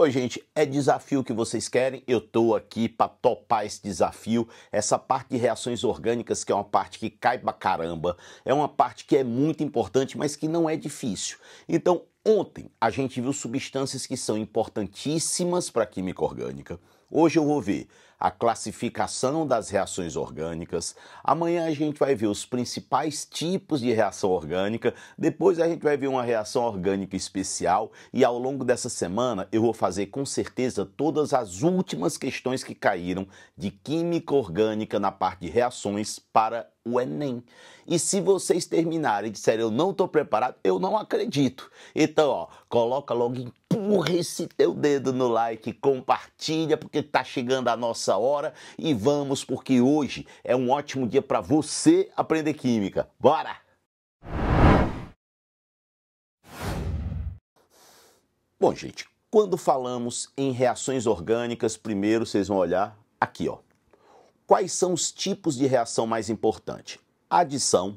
Pô, gente, é desafio que vocês querem? Eu tô aqui para topar esse desafio. Essa parte de reações orgânicas, que é uma parte que cai pra caramba, é uma parte que é muito importante, mas que não é difícil. Então, ontem a gente viu substâncias que são importantíssimas para química orgânica. Hoje eu vou ver a classificação das reações orgânicas. Amanhã a gente vai ver os principais tipos de reação orgânica. Depois a gente vai ver uma reação orgânica especial. E ao longo dessa semana eu vou fazer com certeza todas as últimas questões que caíram de química orgânica na parte de reações para o Enem. E se vocês terminarem e disserem eu não estou preparado, eu não acredito. Então, ó, coloca logo, empurra esse teu dedo no like, compartilha, porque está chegando a nossa hora e vamos, porque hoje é um ótimo dia para você aprender química. Bora! Bom, gente, quando falamos em reações orgânicas, primeiro vocês vão olhar aqui, ó Quais são os tipos de reação mais importantes? Adição,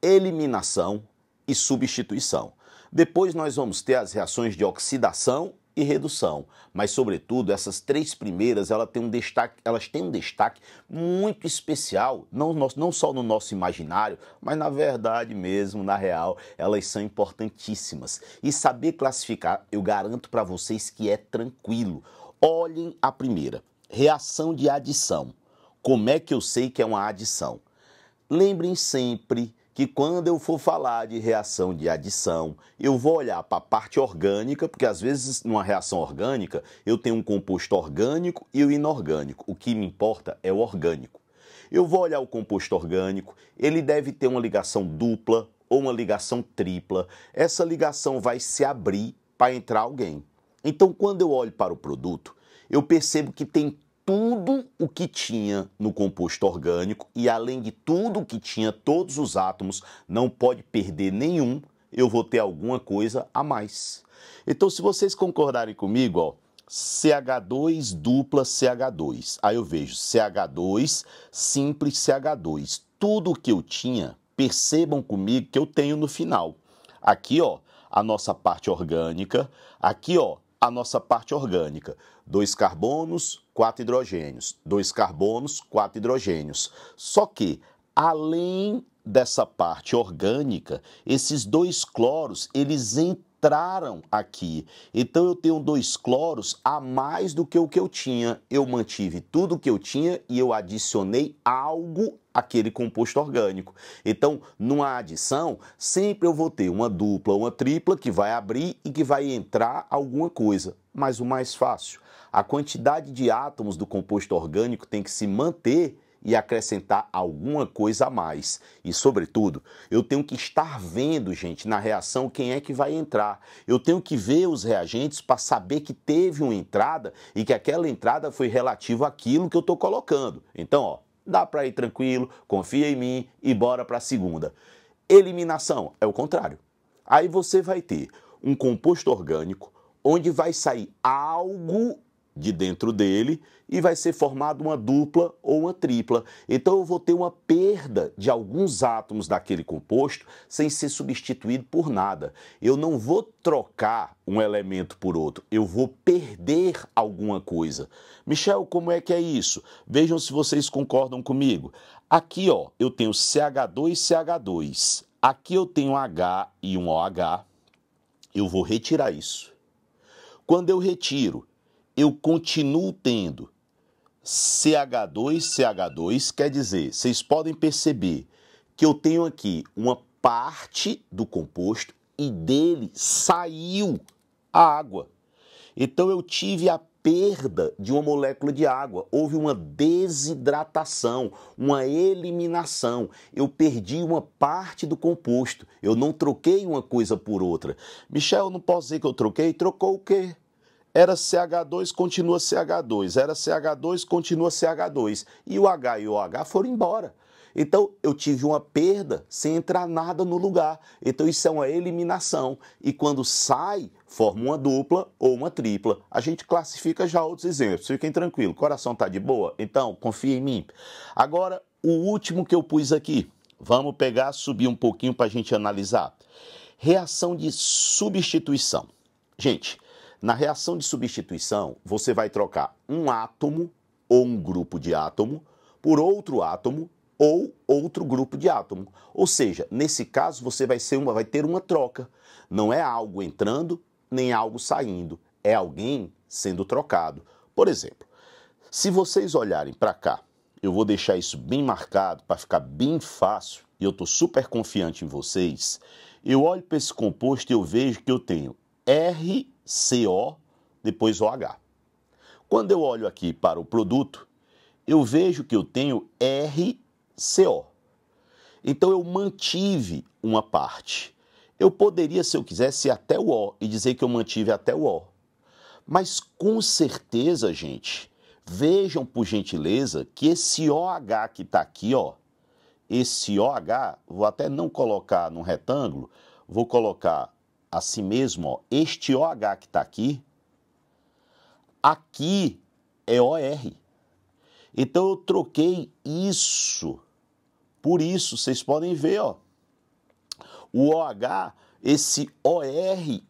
eliminação e substituição. Depois nós vamos ter as reações de oxidação e redução, mas sobretudo essas três primeiras, ela tem um destaque, elas têm um destaque muito especial, não, não só no nosso imaginário, mas na verdade mesmo, na real, elas são importantíssimas. E saber classificar, eu garanto para vocês que é tranquilo. Olhem a primeira, reação de adição. Como é que eu sei que é uma adição? Lembrem sempre que quando eu for falar de reação de adição, eu vou olhar para a parte orgânica, porque às vezes numa reação orgânica eu tenho um composto orgânico e o inorgânico. O que me importa é o orgânico. Eu vou olhar o composto orgânico, ele deve ter uma ligação dupla ou uma ligação tripla. Essa ligação vai se abrir para entrar alguém. Então, quando eu olho para o produto, eu percebo que tem tudo o que tinha no composto orgânico e além de tudo o que tinha todos os átomos, não pode perder nenhum, eu vou ter alguma coisa a mais. Então, se vocês concordarem comigo, ó, CH2 dupla CH2. Aí eu vejo CH2 simples CH2. Tudo o que eu tinha, percebam comigo que eu tenho no final. Aqui, ó, a nossa parte orgânica, aqui, ó, a nossa parte orgânica. Dois carbonos, quatro hidrogênios. Dois carbonos, quatro hidrogênios. Só que, além dessa parte orgânica, esses dois cloros, eles entram entraram aqui. Então eu tenho dois cloros a mais do que o que eu tinha. Eu mantive tudo o que eu tinha e eu adicionei algo aquele composto orgânico. Então, numa adição, sempre eu vou ter uma dupla, uma tripla que vai abrir e que vai entrar alguma coisa. Mas o mais fácil, a quantidade de átomos do composto orgânico tem que se manter e acrescentar alguma coisa a mais. E, sobretudo, eu tenho que estar vendo, gente, na reação quem é que vai entrar. Eu tenho que ver os reagentes para saber que teve uma entrada e que aquela entrada foi relativa àquilo que eu estou colocando. Então, ó, dá para ir tranquilo, confia em mim e bora para a segunda. Eliminação é o contrário. Aí você vai ter um composto orgânico onde vai sair algo de dentro dele e vai ser formada uma dupla ou uma tripla. Então eu vou ter uma perda de alguns átomos daquele composto sem ser substituído por nada. Eu não vou trocar um elemento por outro, eu vou perder alguma coisa. Michel, como é que é isso? Vejam se vocês concordam comigo. Aqui, ó, eu tenho CH2, CH2. Aqui eu tenho H e um OH. Eu vou retirar isso. Quando eu retiro, eu continuo tendo CH2, CH2, quer dizer, vocês podem perceber que eu tenho aqui uma parte do composto e dele saiu a água. Então eu tive a perda de uma molécula de água, houve uma desidratação, uma eliminação. Eu perdi uma parte do composto, eu não troquei uma coisa por outra. Michel, eu não posso dizer que eu troquei, trocou o quê? Era CH2, continua CH2. Era CH2, continua CH2. E o H e o OH foram embora. Então, eu tive uma perda sem entrar nada no lugar. Então, isso é uma eliminação. E quando sai, forma uma dupla ou uma tripla. A gente classifica já outros exemplos. Fiquem tranquilos. Coração está de boa? Então, confia em mim. Agora, o último que eu pus aqui. Vamos pegar, subir um pouquinho para a gente analisar. Reação de substituição. Gente, na reação de substituição, você vai trocar um átomo ou um grupo de átomo por outro átomo ou outro grupo de átomo. Ou seja, nesse caso você vai, uma, vai ter uma troca. Não é algo entrando nem algo saindo, é alguém sendo trocado. Por exemplo, se vocês olharem para cá, eu vou deixar isso bem marcado para ficar bem fácil e eu estou super confiante em vocês. Eu olho para esse composto e eu vejo que eu tenho R CO, depois OH. Quando eu olho aqui para o produto, eu vejo que eu tenho RCO. Então eu mantive uma parte. Eu poderia, se eu quisesse, ir até o O e dizer que eu mantive até o O. Mas com certeza, gente, vejam por gentileza que esse OH que está aqui, ó, esse OH, vou até não colocar num retângulo, vou colocar a si mesmo, ó, este OH que está aqui, aqui é OR. Então eu troquei isso por isso. Vocês podem ver, ó. O OH, esse OR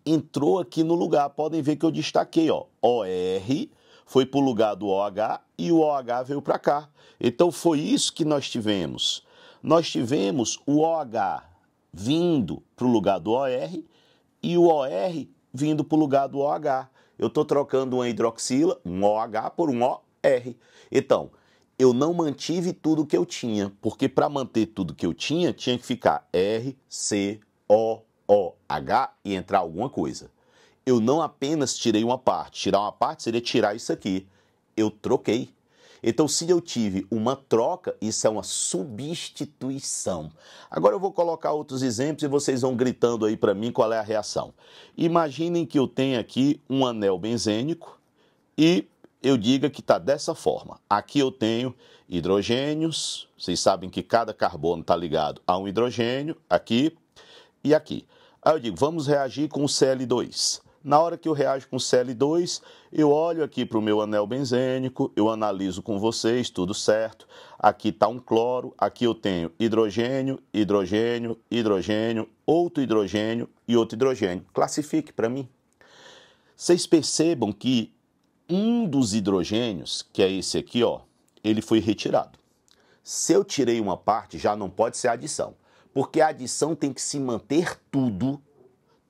entrou aqui no lugar. Podem ver que eu destaquei, ó. OR foi para o lugar do OH e o OH veio para cá. Então foi isso que nós tivemos. Nós tivemos o OH vindo para o lugar do OR e o OR vindo para o lugar do OH. Eu estou trocando uma hidroxila, um OH, por um OR. Então, eu não mantive tudo que eu tinha, porque para manter tudo que eu tinha, tinha que ficar R, C, O, O, H e entrar alguma coisa. Eu não apenas tirei uma parte, tirar uma parte seria tirar isso aqui. Eu troquei. Então, se eu tive uma troca, isso é uma substituição. Agora eu vou colocar outros exemplos e vocês vão gritando aí para mim qual é a reação. Imaginem que eu tenha aqui um anel benzênico e eu diga que está dessa forma. Aqui eu tenho hidrogênios, vocês sabem que cada carbono está ligado a um hidrogênio, aqui e aqui. Aí eu digo, vamos reagir com o Cl2. Na hora que eu reajo com CL2, eu olho aqui para o meu anel benzênico, eu analiso com vocês, tudo certo. Aqui está um cloro, aqui eu tenho hidrogênio, hidrogênio, hidrogênio, outro hidrogênio e outro hidrogênio. Classifique para mim. Vocês percebam que um dos hidrogênios, que é esse aqui, ó, ele foi retirado. Se eu tirei uma parte, já não pode ser adição, porque a adição tem que se manter tudo,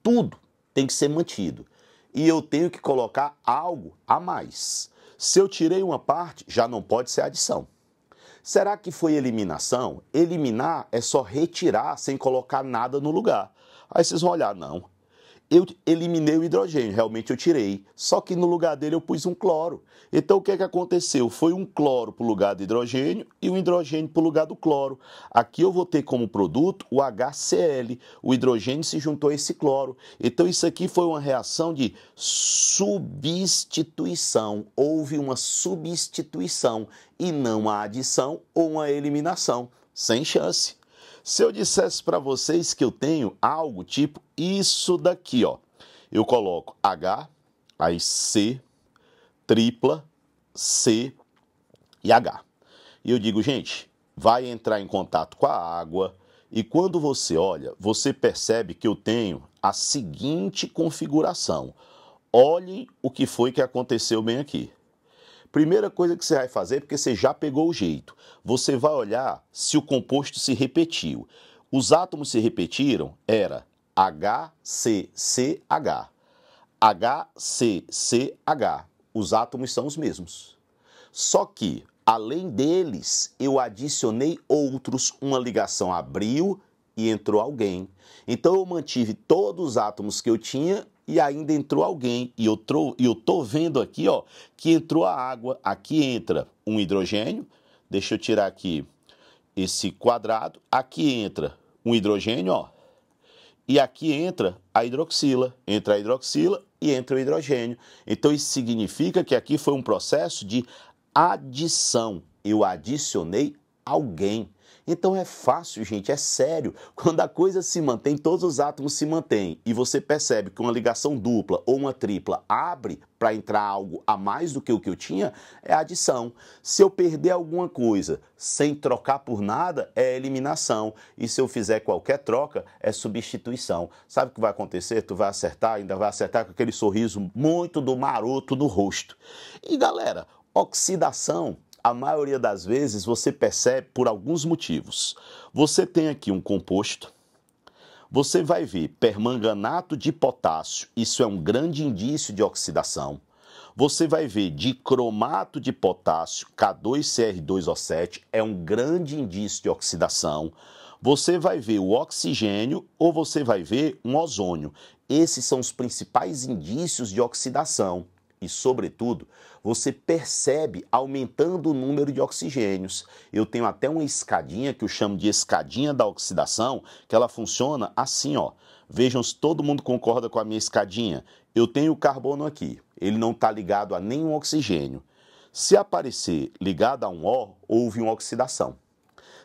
tudo tem que ser mantido. E eu tenho que colocar algo a mais. Se eu tirei uma parte, já não pode ser adição. Será que foi eliminação? Eliminar é só retirar sem colocar nada no lugar. Aí vocês vão olhar, não eu eliminei o hidrogênio, realmente eu tirei. Só que no lugar dele eu pus um cloro. Então o que, é que aconteceu? Foi um cloro para o lugar do hidrogênio e um hidrogênio para o lugar do cloro. Aqui eu vou ter como produto o HCl. O hidrogênio se juntou a esse cloro. Então isso aqui foi uma reação de substituição. Houve uma substituição e não a adição ou uma eliminação. Sem chance. Se eu dissesse para vocês que eu tenho algo tipo isso daqui, ó. Eu coloco H, aí C, tripla, C e H. E eu digo, gente, vai entrar em contato com a água e quando você olha, você percebe que eu tenho a seguinte configuração. Olhem o que foi que aconteceu bem aqui. Primeira coisa que você vai fazer, porque você já pegou o jeito, você vai olhar se o composto se repetiu. Os átomos se repetiram, era HCCH. HCCH. Os átomos são os mesmos. Só que, além deles, eu adicionei outros. Uma ligação abriu e entrou alguém. Então eu mantive todos os átomos que eu tinha e ainda entrou alguém. E eu, tro, eu tô vendo aqui, ó, que entrou a água. Aqui entra um hidrogênio. Deixa eu tirar aqui esse quadrado. Aqui entra um hidrogênio, ó. E aqui entra a hidroxila. Entra a hidroxila e entra o hidrogênio. Então isso significa que aqui foi um processo de adição. Eu adicionei alguém. Então é fácil, gente, é sério. Quando a coisa se mantém, todos os átomos se mantêm e você percebe que uma ligação dupla ou uma tripla abre para entrar algo a mais do que o que eu tinha, é adição. Se eu perder alguma coisa sem trocar por nada, é eliminação. E se eu fizer qualquer troca, é substituição. Sabe o que vai acontecer? Tu vai acertar, ainda vai acertar com aquele sorriso muito do maroto no rosto. E galera, oxidação a maioria das vezes você percebe por alguns motivos. Você tem aqui um composto, você vai ver permanganato de potássio, isso é um grande indício de oxidação. Você vai ver dicromato de potássio, K2CR2O7, é um grande indício de oxidação. Você vai ver o oxigênio ou você vai ver um ozônio. Esses são os principais indícios de oxidação e, sobretudo, você percebe aumentando o número de oxigênios. Eu tenho até uma escadinha que eu chamo de escadinha da oxidação, que ela funciona assim, ó. Vejam se todo mundo concorda com a minha escadinha. Eu tenho o carbono aqui, ele não está ligado a nenhum oxigênio. Se aparecer ligado a um O, houve uma oxidação.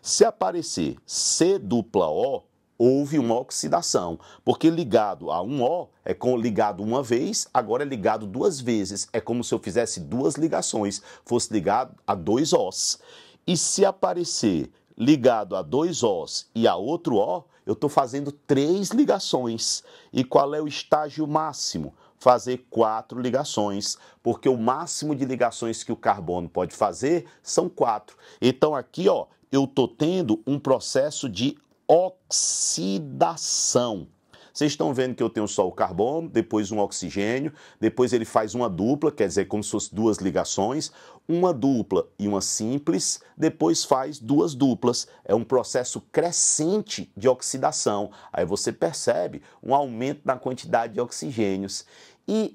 Se aparecer C dupla O, houve uma oxidação, porque ligado a um O é com, ligado uma vez, agora é ligado duas vezes. É como se eu fizesse duas ligações, fosse ligado a dois Os. E se aparecer ligado a dois Os e a outro O, eu estou fazendo três ligações. E qual é o estágio máximo? Fazer quatro ligações, porque o máximo de ligações que o carbono pode fazer são quatro. Então aqui, ó, eu estou tendo um processo de oxidação. Vocês estão vendo que eu tenho só o carbono, depois um oxigênio, depois ele faz uma dupla, quer dizer, como se fossem duas ligações, uma dupla e uma simples, depois faz duas duplas. É um processo crescente de oxidação. Aí você percebe um aumento na quantidade de oxigênios. E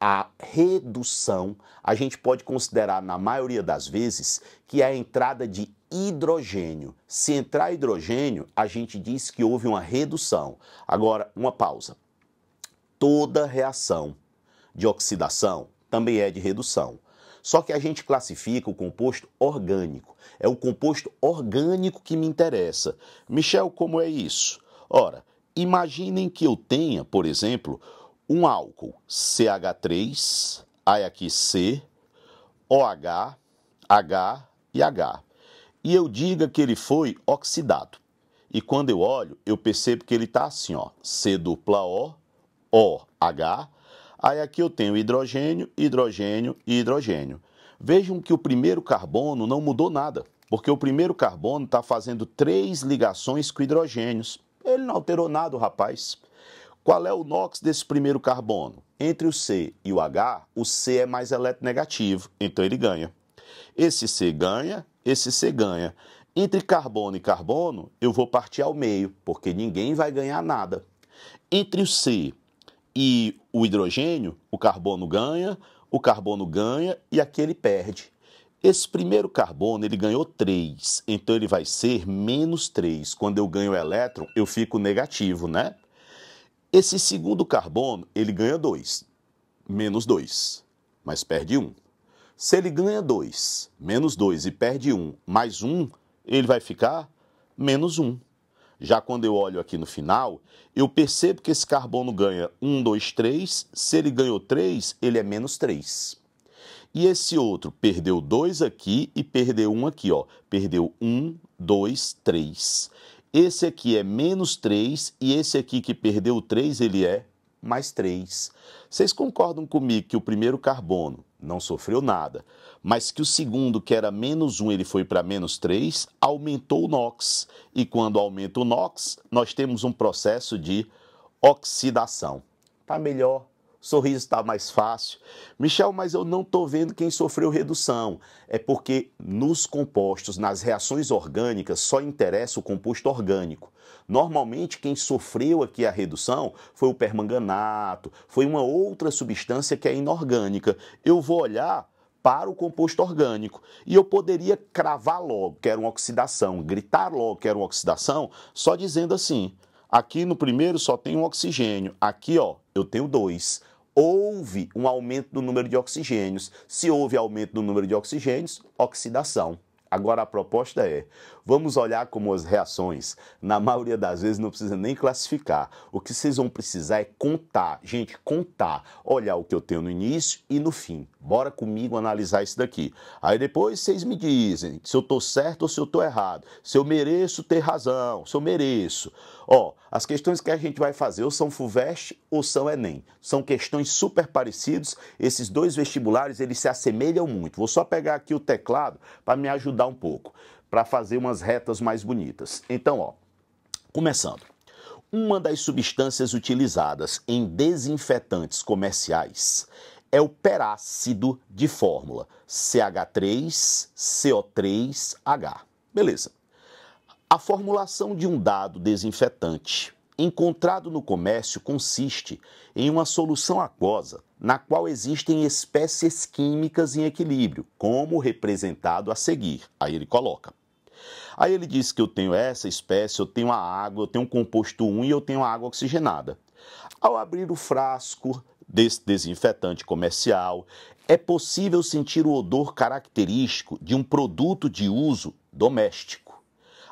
a redução, a gente pode considerar, na maioria das vezes, que é a entrada de hidrogênio. Se entrar hidrogênio, a gente diz que houve uma redução. Agora, uma pausa. Toda reação de oxidação também é de redução. Só que a gente classifica o composto orgânico. É o composto orgânico que me interessa. Michel, como é isso? Ora, imaginem que eu tenha, por exemplo, um álcool CH3, aí aqui C, OH, H e H. E eu diga que ele foi oxidado. E quando eu olho, eu percebo que ele está assim, ó, C dupla O, OH. Aí aqui eu tenho hidrogênio, hidrogênio e hidrogênio. Vejam que o primeiro carbono não mudou nada, porque o primeiro carbono está fazendo três ligações com hidrogênios. Ele não alterou nada, rapaz. Qual é o NOx desse primeiro carbono? Entre o C e o H, o C é mais eletronegativo, então ele ganha. Esse C ganha, esse C ganha. Entre carbono e carbono, eu vou partir ao meio, porque ninguém vai ganhar nada. Entre o C e o hidrogênio, o carbono ganha, o carbono ganha e aqui ele perde. Esse primeiro carbono ele ganhou 3, então ele vai ser menos 3. Quando eu ganho elétron, eu fico negativo, né? Esse segundo carbono, ele ganha 2, menos 2, mas perde 1. Um. Se ele ganha 2, menos 2 e perde 1, um, mais 1, um, ele vai ficar menos 1. Já quando eu olho aqui no final, eu percebo que esse carbono ganha 1, 2, 3. Se ele ganhou 3, ele é menos 3. E esse outro perdeu 2 aqui e perdeu 1 um aqui, ó. Perdeu 1, 2, 3. Esse aqui é menos 3 e esse aqui que perdeu 3, ele é mais 3. Vocês concordam comigo que o primeiro carbono não sofreu nada, mas que o segundo, que era menos 1, ele foi para menos 3, aumentou o NOx. E quando aumenta o NOx, nós temos um processo de oxidação. Está melhor sorriso está mais fácil. Michel, mas eu não estou vendo quem sofreu redução. É porque nos compostos, nas reações orgânicas, só interessa o composto orgânico. Normalmente, quem sofreu aqui a redução foi o permanganato, foi uma outra substância que é inorgânica. Eu vou olhar para o composto orgânico. E eu poderia cravar logo que era uma oxidação, gritar logo que era uma oxidação, só dizendo assim: aqui no primeiro só tem um oxigênio, aqui ó, eu tenho dois houve um aumento do número de oxigênios. Se houve aumento do número de oxigênios, oxidação. Agora a proposta é: Vamos olhar como as reações. Na maioria das vezes não precisa nem classificar. O que vocês vão precisar é contar, gente, contar. Olhar o que eu tenho no início e no fim. Bora comigo analisar isso daqui. Aí depois vocês me dizem se eu estou certo ou se eu estou errado, se eu mereço ter razão, se eu mereço. Ó, as questões que a gente vai fazer ou são FUVEST ou são ENEM. São questões super parecidas. Esses dois vestibulares, eles se assemelham muito. Vou só pegar aqui o teclado para me ajudar um pouco para fazer umas retas mais bonitas. Então, ó, começando. Uma das substâncias utilizadas em desinfetantes comerciais é o perácido de fórmula CH3CO3H. Beleza. A formulação de um dado desinfetante encontrado no comércio consiste em uma solução aquosa na qual existem espécies químicas em equilíbrio, como representado a seguir. Aí ele coloca. Aí ele diz que eu tenho essa espécie, eu tenho a água, eu tenho um composto 1 e eu tenho a água oxigenada. Ao abrir o frasco desse desinfetante comercial, é possível sentir o odor característico de um produto de uso doméstico.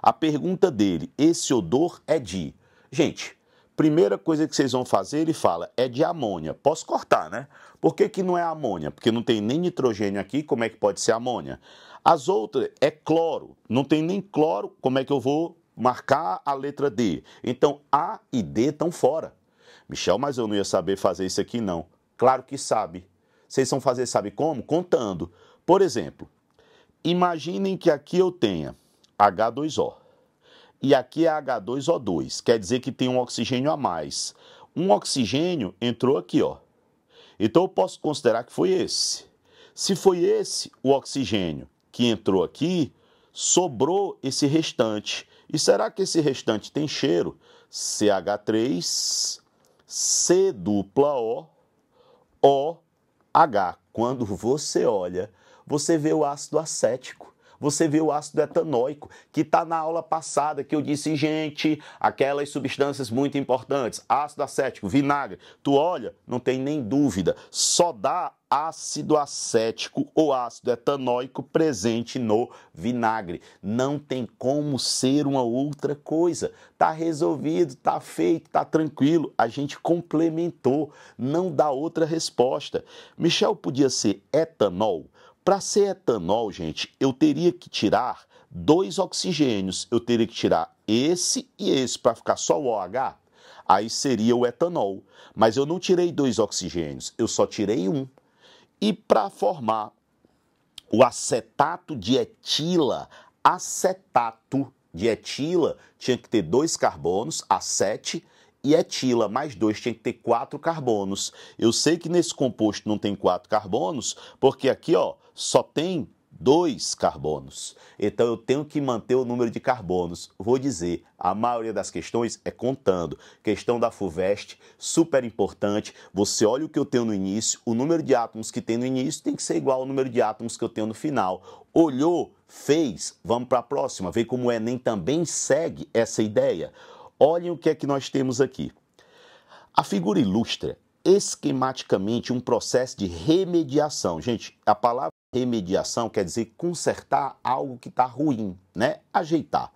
A pergunta dele, esse odor é de Gente, primeira coisa que vocês vão fazer, ele fala, é de amônia. Posso cortar, né? Por que, que não é amônia? Porque não tem nem nitrogênio aqui, como é que pode ser amônia? As outras é cloro, não tem nem cloro, como é que eu vou marcar a letra D? Então A e D estão fora. Michel, mas eu não ia saber fazer isso aqui não. Claro que sabe. Vocês vão fazer, sabe como? Contando. Por exemplo, imaginem que aqui eu tenha H2O e aqui é H2O2, quer dizer que tem um oxigênio a mais. Um oxigênio entrou aqui, ó. Então eu posso considerar que foi esse. Se foi esse o oxigênio que entrou aqui, sobrou esse restante. E será que esse restante tem cheiro? CH3, C dupla O, OH. Quando você olha, você vê o ácido acético você vê o ácido etanóico, que está na aula passada, que eu disse, gente, aquelas substâncias muito importantes, ácido acético, vinagre, tu olha, não tem nem dúvida, só dá ácido acético ou ácido etanóico presente no vinagre. Não tem como ser uma outra coisa. Tá resolvido, tá feito, tá tranquilo. A gente complementou, não dá outra resposta. Michel podia ser etanol, para ser etanol, gente, eu teria que tirar dois oxigênios. Eu teria que tirar esse e esse para ficar só o OH. Aí seria o etanol. Mas eu não tirei dois oxigênios, eu só tirei um. E para formar o acetato de etila, acetato de etila tinha que ter dois carbonos, A7 e etila, é mais dois, tinha que ter quatro carbonos. Eu sei que nesse composto não tem quatro carbonos, porque aqui ó, só tem dois carbonos. Então eu tenho que manter o número de carbonos. Vou dizer, a maioria das questões é contando. Questão da FUVEST, super importante. Você olha o que eu tenho no início, o número de átomos que tem no início tem que ser igual ao número de átomos que eu tenho no final. Olhou, fez, vamos para a próxima, ver como o é, Enem também segue essa ideia. Olhem o que é que nós temos aqui. A figura ilustra esquematicamente um processo de remediação. Gente, a palavra remediação quer dizer consertar algo que está ruim, né? Ajeitar.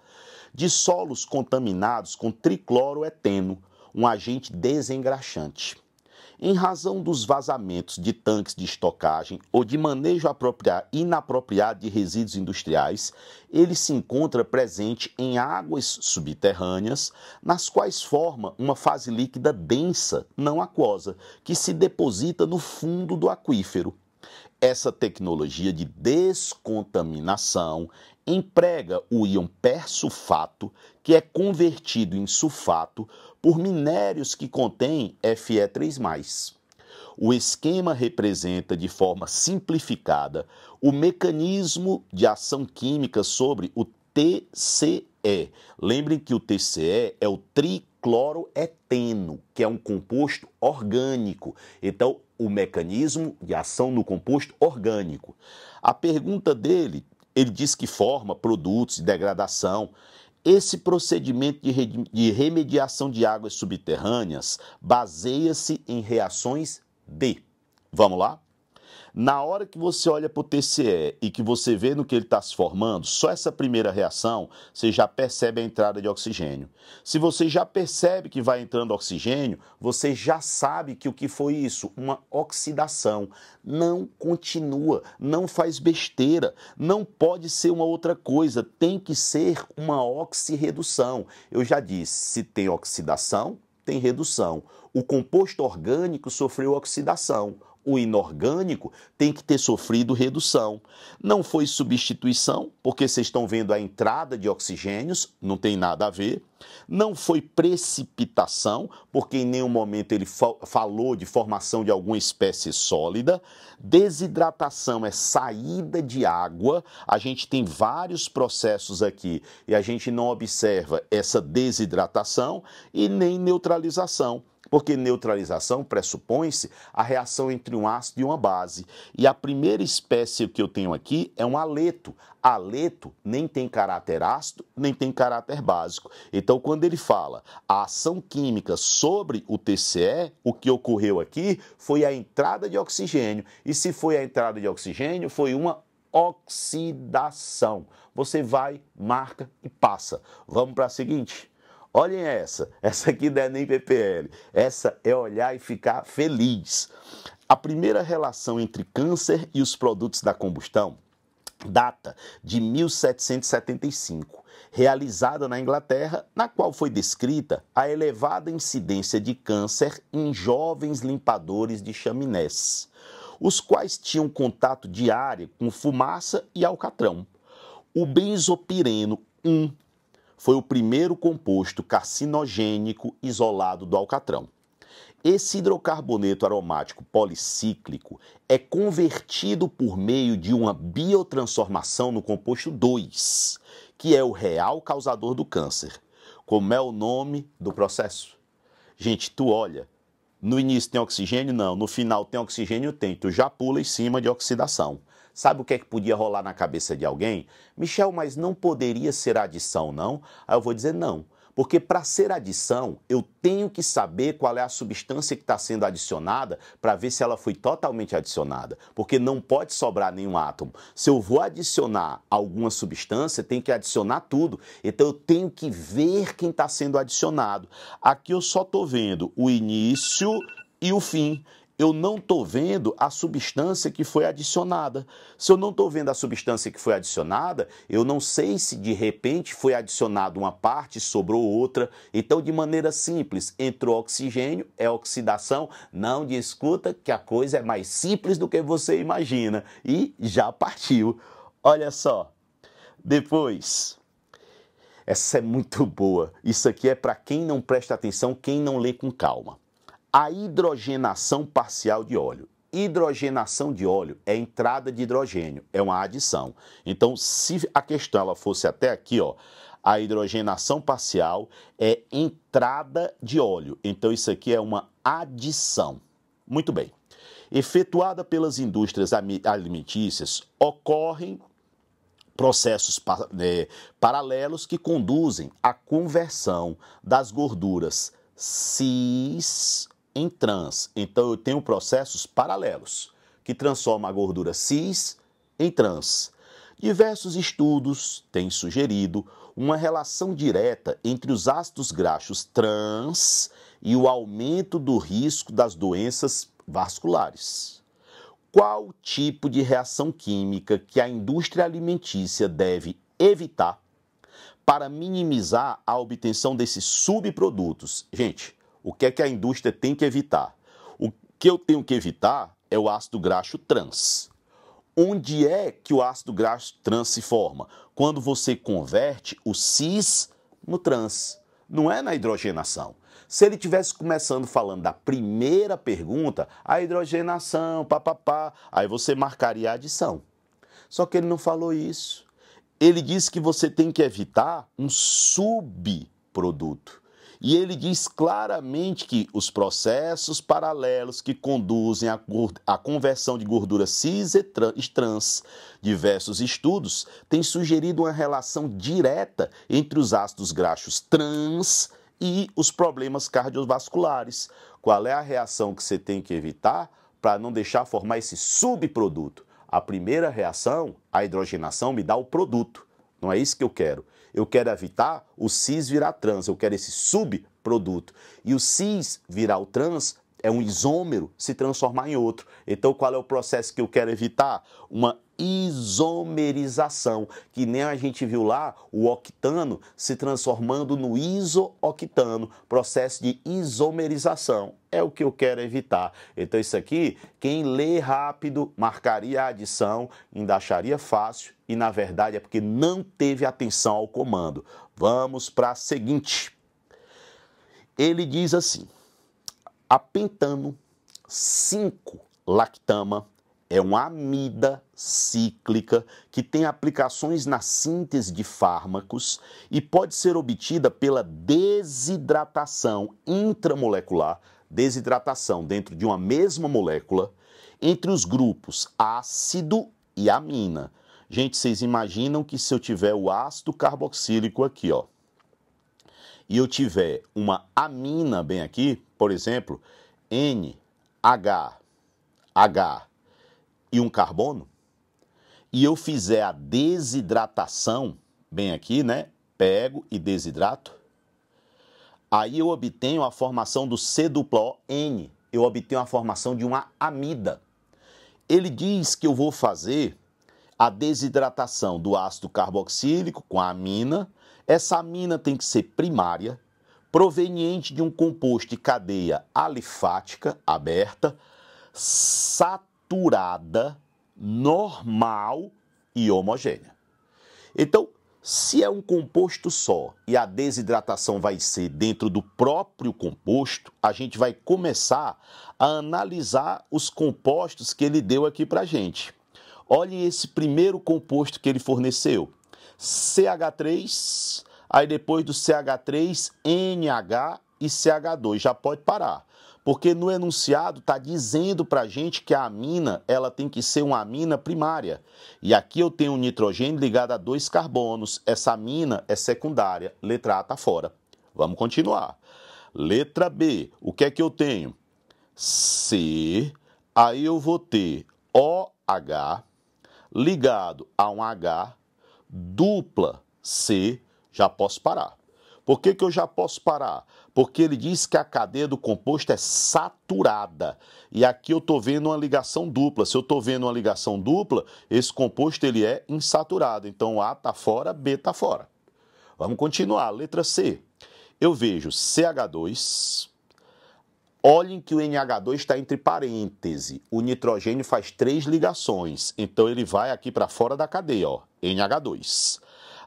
De solos contaminados com tricloroeteno, um agente desengraxante. Em razão dos vazamentos de tanques de estocagem ou de manejo inapropriado de resíduos industriais, ele se encontra presente em águas subterrâneas, nas quais forma uma fase líquida densa, não aquosa, que se deposita no fundo do aquífero, essa tecnologia de descontaminação emprega o íon persulfato, que é convertido em sulfato por minérios que contêm Fe3+. O esquema representa de forma simplificada o mecanismo de ação química sobre o TCE. Lembrem que o TCE é o tricloroeteno, que é um composto orgânico. Então, o mecanismo de ação no composto orgânico. A pergunta dele, ele diz que forma produtos de degradação. Esse procedimento de remediação de águas subterrâneas baseia-se em reações B. Vamos lá? Na hora que você olha para o TCE e que você vê no que ele está se formando, só essa primeira reação você já percebe a entrada de oxigênio. Se você já percebe que vai entrando oxigênio, você já sabe que o que foi isso? Uma oxidação. Não continua, não faz besteira, não pode ser uma outra coisa, tem que ser uma oxirredução. Eu já disse, se tem oxidação, tem redução. O composto orgânico sofreu oxidação o inorgânico tem que ter sofrido redução. Não foi substituição, porque vocês estão vendo a entrada de oxigênios, não tem nada a ver. Não foi precipitação, porque em nenhum momento ele fal falou de formação de alguma espécie sólida. Desidratação é saída de água. A gente tem vários processos aqui e a gente não observa essa desidratação e nem neutralização porque neutralização pressupõe-se a reação entre um ácido e uma base. E a primeira espécie que eu tenho aqui é um aleto. Aleto nem tem caráter ácido, nem tem caráter básico. Então, quando ele fala a ação química sobre o TCE, o que ocorreu aqui foi a entrada de oxigênio. E se foi a entrada de oxigênio, foi uma oxidação. Você vai, marca e passa. Vamos para a seguinte. Olhem essa, essa aqui não é nem PPL, essa é olhar e ficar feliz. A primeira relação entre câncer e os produtos da combustão data de 1775, realizada na Inglaterra, na qual foi descrita a elevada incidência de câncer em jovens limpadores de chaminés, os quais tinham contato diário com fumaça e alcatrão. O benzopireno 1 foi o primeiro composto carcinogênico isolado do alcatrão. Esse hidrocarboneto aromático policíclico é convertido por meio de uma biotransformação no composto 2, que é o real causador do câncer. Como é o nome do processo? Gente, tu olha, no início tem oxigênio? Não. No final tem oxigênio? Tem. Tu já pula em cima de oxidação. Sabe o que é que podia rolar na cabeça de alguém? Michel, mas não poderia ser adição, não? Aí eu vou dizer não. Porque para ser adição, eu tenho que saber qual é a substância que está sendo adicionada para ver se ela foi totalmente adicionada. Porque não pode sobrar nenhum átomo. Se eu vou adicionar alguma substância, tem que adicionar tudo. Então eu tenho que ver quem está sendo adicionado. Aqui eu só estou vendo o início e o fim eu não estou vendo a substância que foi adicionada. Se eu não estou vendo a substância que foi adicionada, eu não sei se de repente foi adicionada uma parte, sobrou outra. Então, de maneira simples, entrou oxigênio, é oxidação. Não discuta que a coisa é mais simples do que você imagina. E já partiu. Olha só. Depois. Essa é muito boa. Isso aqui é para quem não presta atenção, quem não lê com calma. A hidrogenação parcial de óleo. Hidrogenação de óleo é entrada de hidrogênio, é uma adição. Então, se a questão ela fosse até aqui, ó, a hidrogenação parcial é entrada de óleo. Então, isso aqui é uma adição. Muito bem. Efetuada pelas indústrias alimentícias, ocorrem processos é, paralelos que conduzem à conversão das gorduras cis em trans. Então eu tenho processos paralelos que transformam a gordura cis em trans. Diversos estudos têm sugerido uma relação direta entre os ácidos graxos trans e o aumento do risco das doenças vasculares. Qual tipo de reação química que a indústria alimentícia deve evitar para minimizar a obtenção desses subprodutos? Gente, o que é que a indústria tem que evitar? O que eu tenho que evitar é o ácido graxo trans. Onde é que o ácido graxo trans se forma? Quando você converte o cis no trans, não é na hidrogenação. Se ele tivesse começando falando da primeira pergunta, a hidrogenação, papapá, aí você marcaria a adição. Só que ele não falou isso. Ele disse que você tem que evitar um subproduto. E ele diz claramente que os processos paralelos que conduzem à conversão de gorduras cis e trans, diversos estudos têm sugerido uma relação direta entre os ácidos graxos trans e os problemas cardiovasculares. Qual é a reação que você tem que evitar para não deixar formar esse subproduto? A primeira reação, a hidrogenação, me dá o produto. Não é isso que eu quero. Eu quero evitar o cis virar trans, eu quero esse subproduto. E o cis virar o trans é um isômero se transformar em outro. Então, qual é o processo que eu quero evitar? Uma isomerização, que nem a gente viu lá o octano se transformando no isooctano, processo de isomerização. É o que eu quero evitar. Então, isso aqui, quem lê rápido marcaria a adição, ainda acharia fácil e, na verdade, é porque não teve atenção ao comando. Vamos para a seguinte. Ele diz assim: a pentano 5 lactama é uma amida cíclica que tem aplicações na síntese de fármacos e pode ser obtida pela desidratação intramolecular, desidratação dentro de uma mesma molécula, entre os grupos ácido e amina. Gente, vocês imaginam que se eu tiver o ácido carboxílico aqui, ó, e eu tiver uma amina bem aqui, por exemplo, NH, H, e um carbono, e eu fizer a desidratação, bem aqui, né? Pego e desidrato, aí eu obtenho a formação do C duplo N. Eu obtenho a formação de uma amida. Ele diz que eu vou fazer a desidratação do ácido carboxílico com a amina. Essa amina tem que ser primária, proveniente de um composto de cadeia alifática aberta, sat saturada, normal e homogênea. Então, se é um composto só e a desidratação vai ser dentro do próprio composto, a gente vai começar a analisar os compostos que ele deu aqui para gente. Olhem esse primeiro composto que ele forneceu: CH3, aí depois do CH3, NH e CH2. Já pode parar. Porque no enunciado está dizendo para a gente que a amina ela tem que ser uma amina primária. E aqui eu tenho um nitrogênio ligado a dois carbonos. Essa amina é secundária. Letra A está fora. Vamos continuar. Letra B, o que é que eu tenho? C, aí eu vou ter OH ligado a um H, dupla C, já posso parar. Por que, que eu já posso parar? porque ele diz que a cadeia do composto é saturada. E aqui eu estou vendo uma ligação dupla. Se eu estou vendo uma ligação dupla, esse composto ele é insaturado. Então A está fora, B está fora. Vamos continuar. Letra C. Eu vejo CH2. Olhem que o NH2 está entre parênteses. O nitrogênio faz três ligações. Então ele vai aqui para fora da cadeia, ó, NH2.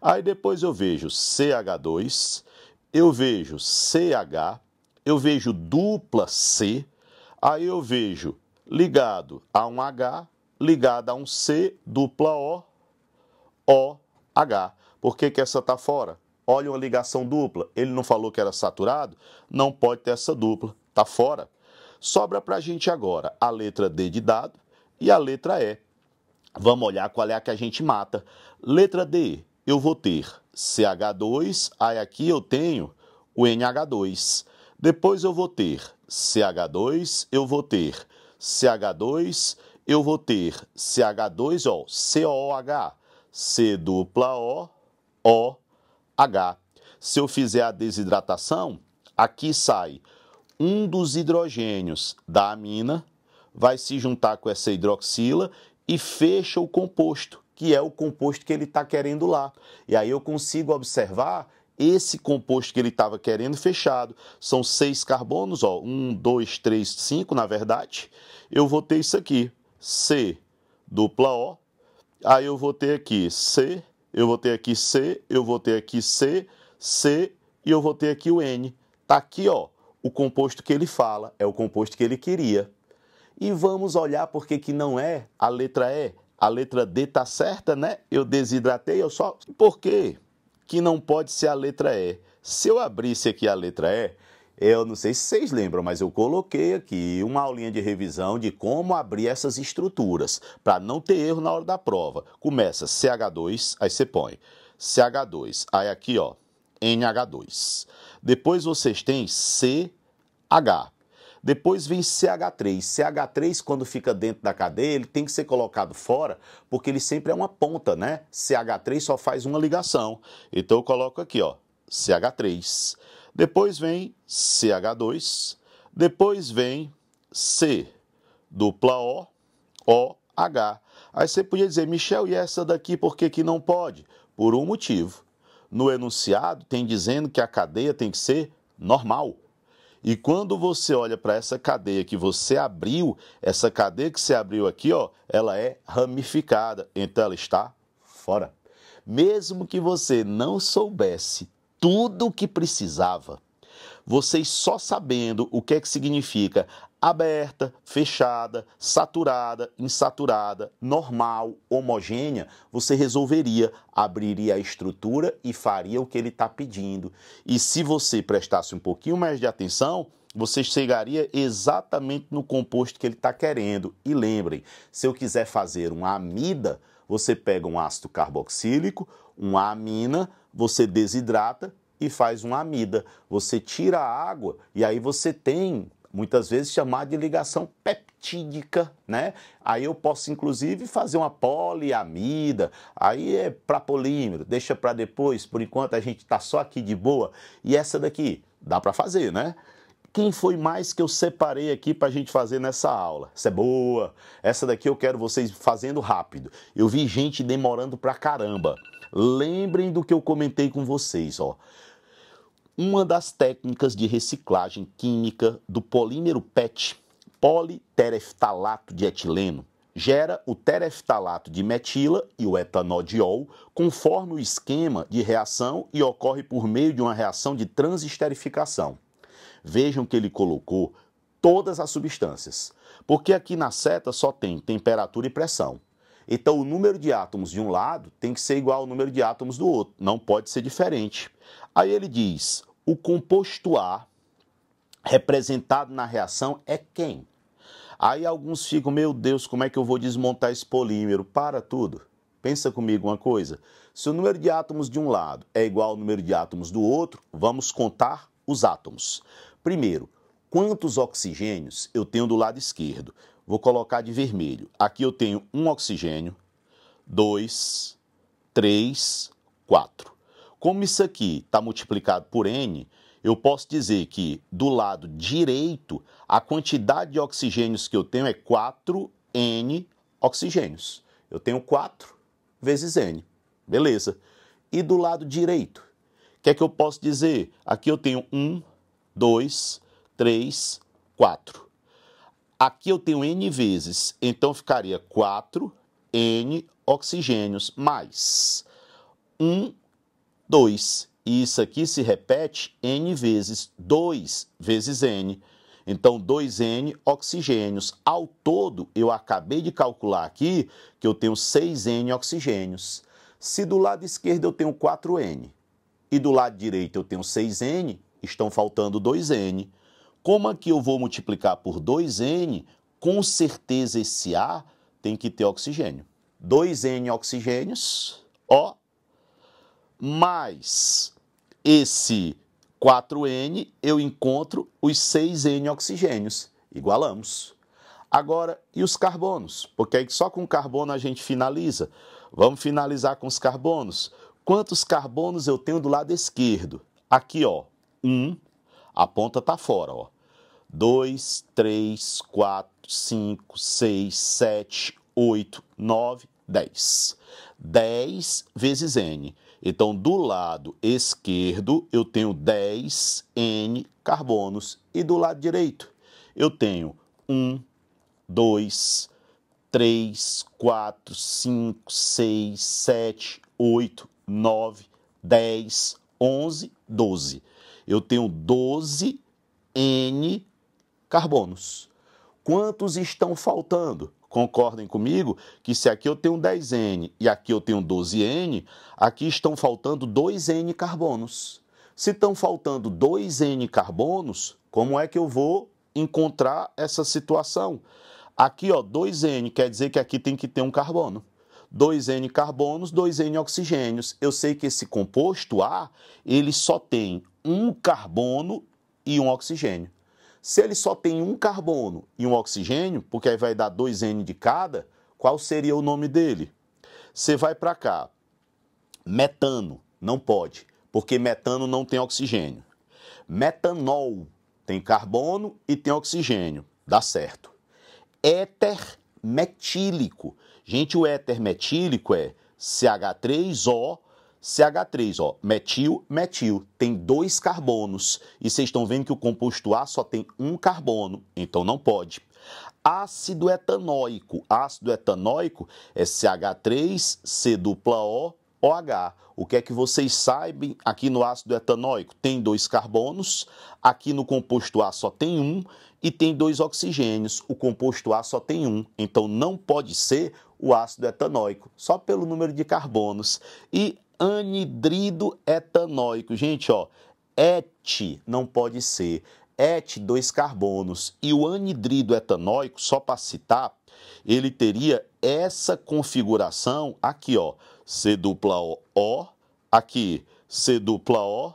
Aí depois eu vejo CH2 eu vejo CH, eu vejo dupla C, aí eu vejo ligado a um H, ligado a um C, dupla O, OH. Por que, que essa está fora? Olha uma ligação dupla. Ele não falou que era saturado? Não pode ter essa dupla. Está fora. Sobra para a gente agora a letra D de dado e a letra E. Vamos olhar qual é a que a gente mata. Letra D, eu vou ter CH2, aí aqui eu tenho o NH2. Depois eu vou ter CH2, eu vou ter CH2, eu vou ter CH2, ó, COH, C dupla O, O, H. Se eu fizer a desidratação, aqui sai um dos hidrogênios da amina, vai se juntar com essa hidroxila e fecha o composto que é o composto que ele está querendo lá. E aí eu consigo observar esse composto que ele estava querendo fechado. São seis carbonos, ó, um, dois, três, cinco, na verdade. Eu vou ter isso aqui, C dupla O. Aí eu vou ter aqui C, eu vou ter aqui C, eu vou ter aqui C, C e eu vou ter aqui o N. Tá aqui, ó, o composto que ele fala, é o composto que ele queria. E vamos olhar porque que não é a letra E, a letra D tá certa, né? Eu desidratei, eu só. Por quê? Que não pode ser a letra E. Se eu abrisse aqui a letra E, eu não sei se vocês lembram, mas eu coloquei aqui uma aulinha de revisão de como abrir essas estruturas para não ter erro na hora da prova. Começa CH2, aí você põe CH2, aí aqui ó, NH2. Depois vocês têm CH. Depois vem CH3. CH3, quando fica dentro da cadeia, ele tem que ser colocado fora, porque ele sempre é uma ponta, né? CH3 só faz uma ligação. Então eu coloco aqui, ó, CH3. Depois vem CH2. Depois vem C, dupla O, OH. Aí você podia dizer, Michel, e essa daqui por que, que não pode? Por um motivo. No enunciado tem dizendo que a cadeia tem que ser normal, e quando você olha para essa cadeia que você abriu, essa cadeia que você abriu aqui, ó, ela é ramificada, então ela está fora. Mesmo que você não soubesse tudo o que precisava, vocês só sabendo o que é que significa aberta, fechada, saturada, insaturada, normal, homogênea, você resolveria, abriria a estrutura e faria o que ele está pedindo. E se você prestasse um pouquinho mais de atenção, você chegaria exatamente no composto que ele está querendo. E lembrem, se eu quiser fazer uma amida, você pega um ácido carboxílico, uma amina, você desidrata e faz uma amida. Você tira a água e aí você tem, muitas vezes, chamada de ligação peptídica, né? Aí eu posso, inclusive, fazer uma poliamida. Aí é para polímero, deixa para depois. Por enquanto, a gente está só aqui de boa. E essa daqui, dá para fazer, né? quem foi mais que eu separei aqui para a gente fazer nessa aula? Essa é boa, essa daqui eu quero vocês fazendo rápido. Eu vi gente demorando pra caramba. Lembrem do que eu comentei com vocês, ó. Uma das técnicas de reciclagem química do polímero PET, politereftalato de etileno, gera o tereftalato de metila e o etanodiol, conforme o esquema de reação e ocorre por meio de uma reação de transesterificação. Vejam que ele colocou todas as substâncias, porque aqui na seta só tem temperatura e pressão. Então, o número de átomos de um lado tem que ser igual ao número de átomos do outro, não pode ser diferente. Aí ele diz: o composto A representado na reação é quem? Aí alguns ficam, meu Deus, como é que eu vou desmontar esse polímero? Para tudo. Pensa comigo uma coisa. Se o número de átomos de um lado é igual ao número de átomos do outro, vamos contar os átomos. Primeiro, quantos oxigênios eu tenho do lado esquerdo? Vou colocar de vermelho. Aqui eu tenho um oxigênio, dois, três, quatro. Como isso aqui está multiplicado por N, eu posso dizer que do lado direito, a quantidade de oxigênios que eu tenho é 4N oxigênios. Eu tenho 4 vezes N. Beleza. E do lado direito, o que é que eu posso dizer? Aqui eu tenho 1, 2, 3, 4. Aqui eu tenho N vezes, então ficaria 4 N oxigênios mais 1, 2. E isso aqui se repete N vezes 2 vezes N. Então, 2N oxigênios. Ao todo, eu acabei de calcular aqui que eu tenho 6N oxigênios. Se do lado esquerdo eu tenho 4N e do lado direito eu tenho 6N, estão faltando 2n. Como aqui eu vou multiplicar por 2n, com certeza esse A tem que ter oxigênio. 2n oxigênios, O, mais esse 4n, eu encontro os 6n oxigênios. Igualamos. Agora, e os carbonos? Porque aí só com carbono a gente finaliza. Vamos finalizar com os carbonos. Quantos carbonos eu tenho do lado esquerdo? Aqui, ó, 1, a ponta tá fora, ó. 2, 3, 4, 5, 6, 7, 8, 9, 10. 10 vezes n. Então, do lado esquerdo, eu tenho 10n carbonos. E do lado direito, eu tenho 1, 2, 3, 4, 5, 6, 7, 8, 9, 10, 11, 12 eu tenho 12 N carbonos. Quantos estão faltando? Concordem comigo que se aqui eu tenho 10N e aqui eu tenho 12N, aqui estão faltando 2N carbonos. Se estão faltando 2N carbonos, como é que eu vou encontrar essa situação? Aqui, ó, 2N quer dizer que aqui tem que ter um carbono. 2N carbonos, 2N oxigênios. Eu sei que esse composto A, ele só tem um carbono e um oxigênio. Se ele só tem um carbono e um oxigênio, porque aí vai dar 2N de cada, qual seria o nome dele? Você vai para cá. Metano, não pode, porque metano não tem oxigênio. Metanol tem carbono e tem oxigênio, dá certo. Éter metílico. Gente, o éter metílico é CH3O CH3, ó, metil, metil, tem dois carbonos. E vocês estão vendo que o composto A só tem um carbono, então não pode. Ácido etanóico. Ácido etanóico é CH3, C dupla O, OH. O que é que vocês sabem aqui no ácido etanóico? Tem dois carbonos, aqui no composto A só tem um e tem dois oxigênios. O composto A só tem um, então não pode ser o ácido etanóico, só pelo número de carbonos. E anidrido etanóico, Gente, ó, et não pode ser. Et, dois carbonos. E o anidrido etanóico, só para citar, ele teria essa configuração aqui, ó. C dupla O, O, aqui, C dupla O,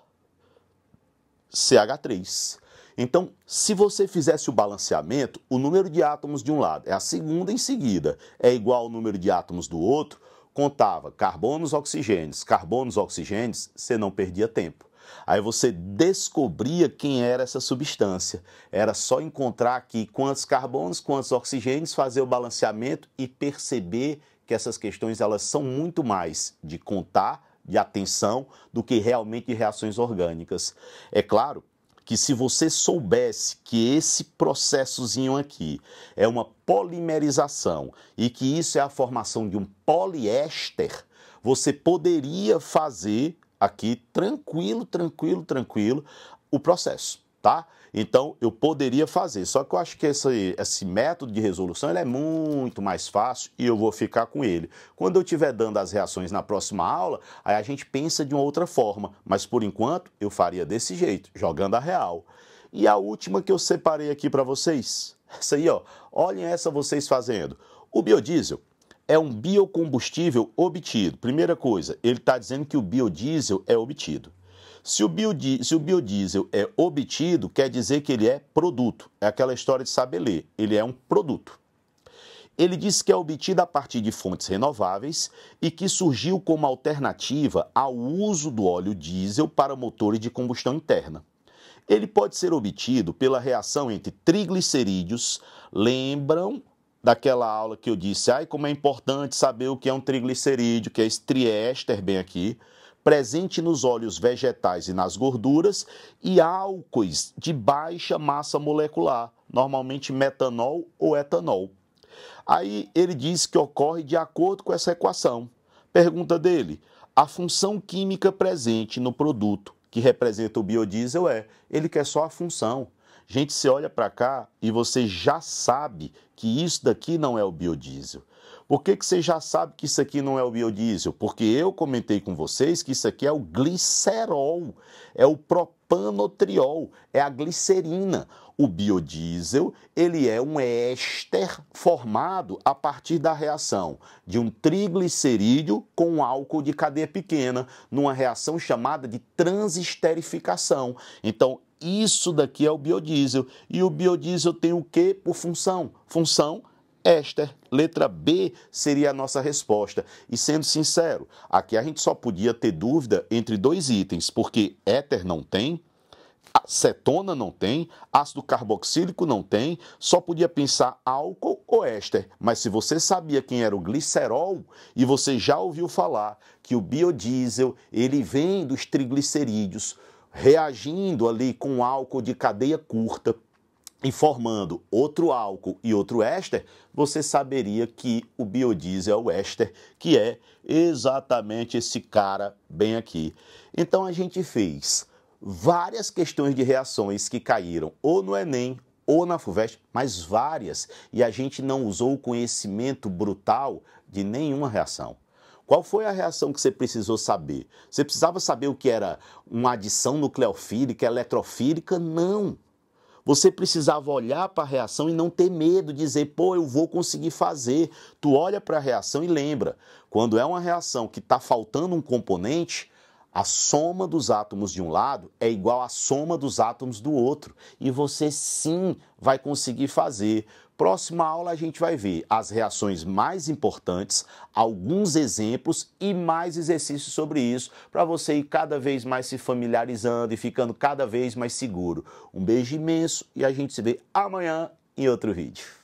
CH3. Então, se você fizesse o balanceamento, o número de átomos de um lado é a segunda em seguida, é igual ao número de átomos do outro, contava carbonos, oxigênios, carbonos, oxigênios, você não perdia tempo. Aí você descobria quem era essa substância. Era só encontrar aqui quantos carbonos, quantos oxigênios, fazer o balanceamento e perceber que essas questões elas são muito mais de contar, de atenção, do que realmente de reações orgânicas. É claro que se você soubesse que esse processozinho aqui é uma polimerização e que isso é a formação de um poliéster, você poderia fazer aqui tranquilo, tranquilo, tranquilo o processo tá? Então eu poderia fazer, só que eu acho que esse, esse método de resolução ele é muito mais fácil e eu vou ficar com ele. Quando eu estiver dando as reações na próxima aula, aí a gente pensa de uma outra forma, mas por enquanto eu faria desse jeito, jogando a real. E a última que eu separei aqui para vocês, essa aí, ó, olhem essa vocês fazendo. O biodiesel é um biocombustível obtido. Primeira coisa, ele está dizendo que o biodiesel é obtido. Se o, se o biodiesel é obtido, quer dizer que ele é produto. É aquela história de saber ler. Ele é um produto. Ele diz que é obtido a partir de fontes renováveis e que surgiu como alternativa ao uso do óleo diesel para motores de combustão interna. Ele pode ser obtido pela reação entre triglicerídeos. Lembram daquela aula que eu disse, ai, como é importante saber o que é um triglicerídeo, que é esse triéster bem aqui presente nos óleos vegetais e nas gorduras, e álcoois de baixa massa molecular, normalmente metanol ou etanol. Aí ele diz que ocorre de acordo com essa equação. Pergunta dele: a função química presente no produto que representa o biodiesel é, ele quer só a função. Gente, você olha para cá e você já sabe que isso daqui não é o biodiesel. Por que, que você já sabe que isso aqui não é o biodiesel? Porque eu comentei com vocês que isso aqui é o glicerol, é o propanotriol, é a glicerina. O biodiesel, ele é um éster formado a partir da reação de um triglicerídeo com um álcool de cadeia pequena, numa reação chamada de transesterificação. Então, isso daqui é o biodiesel. E o biodiesel tem o que por função? Função esta letra B seria a nossa resposta. E sendo sincero, aqui a gente só podia ter dúvida entre dois itens, porque éter não tem, cetona não tem, ácido carboxílico não tem, só podia pensar álcool ou éster. Mas se você sabia quem era o glicerol e você já ouviu falar que o biodiesel, ele vem dos triglicerídeos, reagindo ali com álcool de cadeia curta e formando outro álcool e outro éster, você saberia que o biodiesel é o éster, que é exatamente esse cara bem aqui. Então a gente fez várias questões de reações que caíram ou no Enem ou na FUVEST, mas várias, e a gente não usou o conhecimento brutal de nenhuma reação. Qual foi a reação que você precisou saber? Você precisava saber o que era uma adição nucleofílica, eletrofílica? Não. Você precisava olhar para a reação e não ter medo, dizer, pô, eu vou conseguir fazer. Tu olha para a reação e lembra, quando é uma reação que está faltando um componente, a soma dos átomos de um lado é igual à soma dos átomos do outro. E você sim vai conseguir fazer. Próxima aula a gente vai ver as reações mais importantes, alguns exemplos e mais exercícios sobre isso para você ir cada vez mais se familiarizando e ficando cada vez mais seguro. Um beijo imenso e a gente se vê amanhã em outro vídeo.